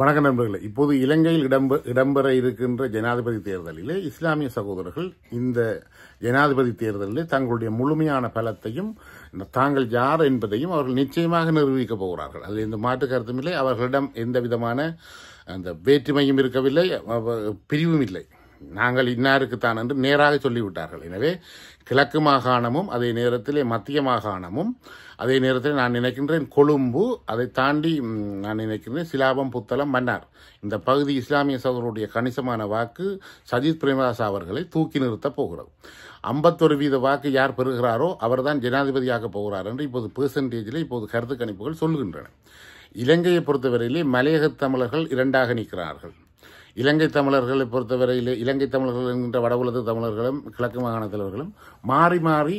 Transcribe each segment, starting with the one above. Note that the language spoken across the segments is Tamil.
வணக்க நண்பர்களே இப்போது இலங்கையில் இடம்பெ இடம்பெற இருக்கின்ற ஜனாதிபதி தேர்தலிலே இஸ்லாமிய சகோதரர்கள் இந்த ஜனாதிபதி தேர்தலிலே தங்களுடைய முழுமையான பலத்தையும் தாங்கள் யார் என்பதையும் அவர்கள் நிச்சயமாக நிரூபிக்கப் போகிறார்கள் அதில் எந்த மாற்று கருத்தும் இல்லை அவர்களிடம் எந்த விதமான அந்த வேற்றுமையும் இருக்கவில்லை பிரிவும் இல்லை நாங்கள் இன்னாருக்குத்தான் என்று நேராக சொல்லிவிட்டார்கள் எனவே கிழக்கு மாகாணமும் அதே நேரத்திலே மத்திய மாகாணமும் அதே நேரத்தில் நான் நினைக்கின்றேன் கொழும்பு அதை தாண்டி நான் நினைக்கின்றேன் சிலாபம் புத்தளம் மன்னார் இந்த பகுதி இஸ்லாமிய சகோதரருடைய கணிசமான வாக்கு சஜித் பிரேமதாஸ் அவர்களை தூக்கி நிறுத்தப் போகிறது ஐம்பத்தொரு வீத வாக்கு யார் பெறுகிறாரோ அவர்தான் ஜனாதிபதியாக போகிறார் என்று இப்போது பெர்சன்டேஜில் இப்போது கருத்து கணிப்புகள் சொல்கின்றன இலங்கையை பொறுத்தவரையிலே மலையக தமிழர்கள் இரண்டாக நிற்கிறார்கள் இலங்கை தமிழர்களை பொறுத்தவரையில் இலங்கை தமிழர்கள் என்கின்ற வட உலக தமிழர்களும் கிழக்கு மாகாணத்தலைவர்களும் மாறி மாறி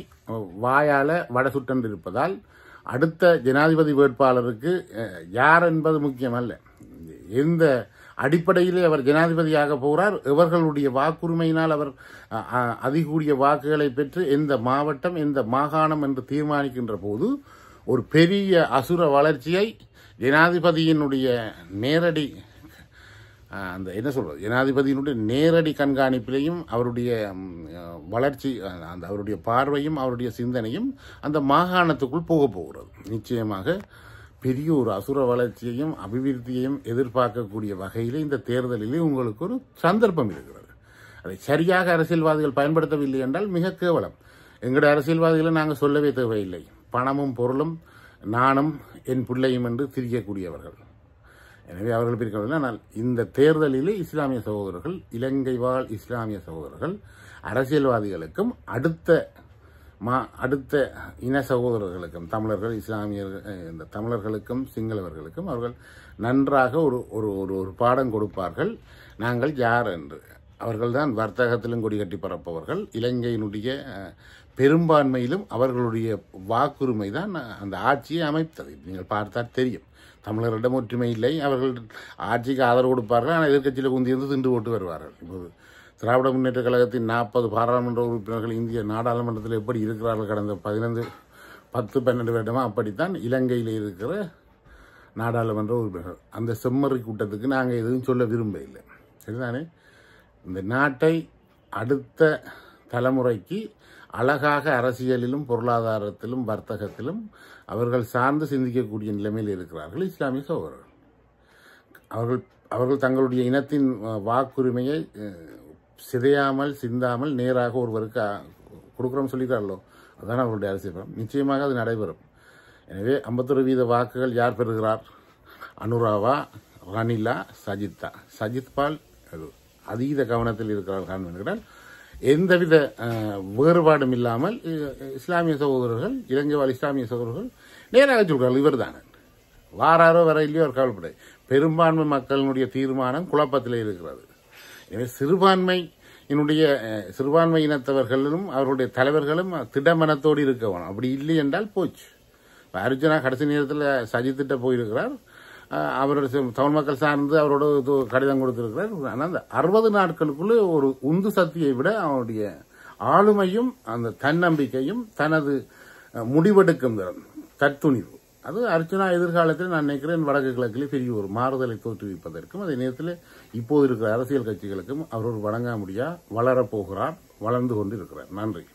வாயால் வட இருப்பதால் அடுத்த ஜனாதிபதி வேட்பாளருக்கு யார் என்பது முக்கியமல்ல எந்த அடிப்படையிலே அவர் ஜனாதிபதியாக போகிறார் இவர்களுடைய வாக்குரிமையினால் அவர் அதிகூடிய வாக்குகளை பெற்று எந்த மாவட்டம் எந்த மாகாணம் என்று தீர்மானிக்கின்ற போது ஒரு பெரிய அசுர வளர்ச்சியை ஜனாதிபதியினுடைய நேரடி அந்த என்ன சொல்கிறது ஜனாதிபதியினுடைய நேரடி கண்காணிப்பிலையும் அவருடைய வளர்ச்சி அந்த அவருடைய பார்வையும் அவருடைய சிந்தனையும் அந்த மாகாணத்துக்குள் போக போகிறது நிச்சயமாக பெரிய ஒரு அசுர வளர்ச்சியையும் அபிவிருத்தியையும் எதிர்பார்க்கக்கூடிய வகையில் இந்த தேர்தலிலே உங்களுக்கு ஒரு சந்தர்ப்பம் இருக்கிறது அதை சரியாக அரசியல்வாதிகள் பயன்படுத்தவில்லை என்றால் மிக கேவலம் எங்களுடைய அரசியல்வாதிகளை நாங்கள் சொல்லவே தேவையில்லை பணமும் பொருளும் நானும் என் பிள்ளையும் என்று திரியக்கூடியவர்கள் எனவே அவர்கள் பிரிக்கவில்லை ஆனால் இந்த தேர்தலிலே இஸ்லாமிய சகோதரர்கள் இலங்கை வாழ் இஸ்லாமிய சகோதரர்கள் அரசியல்வாதிகளுக்கும் அடுத்த மா அடுத்த இன சகோதரர்களுக்கும் தமிழர்கள் இஸ்லாமியர்கள் இந்த தமிழர்களுக்கும் சிங்களவர்களுக்கும் அவர்கள் நன்றாக ஒரு ஒரு ஒரு பாடம் கொடுப்பார்கள் நாங்கள் யார் என்று அவர்கள்தான் வர்த்தகத்திலும் கொடி கட்டி பரப்பவர்கள் இலங்கையினுடைய பெரும்பான்மையிலும் அவர்களுடைய வாக்குரிமை தான் அந்த ஆட்சியை அமைத்தது நீங்கள் பார்த்தால் தெரியும் தமிழர்களிடம் ஒற்றுமை இல்லை அவர்கள் ஆட்சிக்கு ஆதரவு கொடுப்பார்கள் ஆனால் எதிர்கட்சியில் குந்தியிருந்து திண்டு போட்டு வருவார்கள் இப்போது திராவிட முன்னேற்ற கழகத்தின் நாற்பது பாராளுமன்ற உறுப்பினர்கள் இந்திய நாடாளுமன்றத்தில் எப்படி இருக்கிறார்கள் கடந்த பதினைந்து பத்து பன்னெண்டு வருடமாக அப்படித்தான் இலங்கையில் இருக்கிற நாடாளுமன்ற உறுப்பினர்கள் அந்த செம்மறி கூட்டத்துக்கு நாங்கள் எதுவும் சொல்ல விரும்பவில்லை சரிதானே இந்த நாட்டை அடுத்த தலைமுறைக்கு அழகாக அரசியலிலும் பொருளாதாரத்திலும் வர்த்தகத்திலும் அவர்கள் சார்ந்து சிந்திக்கக்கூடிய நிலைமையில் இருக்கிறார்கள் இஸ்லாமிய சகோதரர்கள் அவர்கள் அவர்கள் தங்களுடைய இனத்தின் வாக்குரிமையை சிதையாமல் சிந்தாமல் நேராக ஒருவருக்கு கொடுக்குறோம் சொல்லிக்கிறார்களோ அதுதான் அவருடைய அரசியல் நிச்சயமாக அது நடைபெறும் எனவே ஐம்பத்தொரு வீத வாக்குகள் யார் பெறுகிறார் அனுராவா ரனிலா சஜித்தா சஜித் பால் எழு அதீத கவனத்தில் இருக்கிறார்கள் என்றால் எந்தவித வேறுபாடும் இல்லாமல் இஸ்லாமிய சகோதரர்கள் இலங்கை வாழ் இஸ்லாமிய சகோதரர்கள் நேராக சொல்கிறார்கள் இவர் தான் வாராரோ இல்லையோ ஒரு கவலைப்படை பெரும்பான்மை மக்களினுடைய தீர்மானம் குழப்பத்தில் இருக்கிறது எனவே சிறுபான்மை என்னுடைய சிறுபான்மை இனத்தவர்களும் அவருடைய தலைவர்களும் திடமனத்தோடு இருக்க வேணும் அப்படி இல்லை என்றால் போச்சு அர்ஜுனா கடைசி நேரத்தில் சஜித்திட்ட போயிருக்கிறார் அவரோட தமிழ் மக்கள் சார்ந்து அவரோட கடிதம் கொடுத்திருக்கிறார் ஆனால் அந்த அறுபது நாட்களுக்குள்ளே ஒரு உந்து சக்தியை விட அவனுடைய ஆளுமையும் அந்த தன்னம்பிக்கையும் தனது முடிவெடுக்கும் திறன் தத்துணிவு அது அர்ச்சனா எதிர்காலத்தில் நான் நினைக்கிறேன் வடக்கு கிழக்கிலே பெரிய ஒரு மாறுதலை தோற்றுவிப்பதற்கும் அதே நேரத்தில் இப்போது இருக்கிற அரசியல் கட்சிகளுக்கும் அவரோடு ஒரு வழங்க முடியா வளரப்போகிறார் வளர்ந்து இருக்கிறார் நன்றி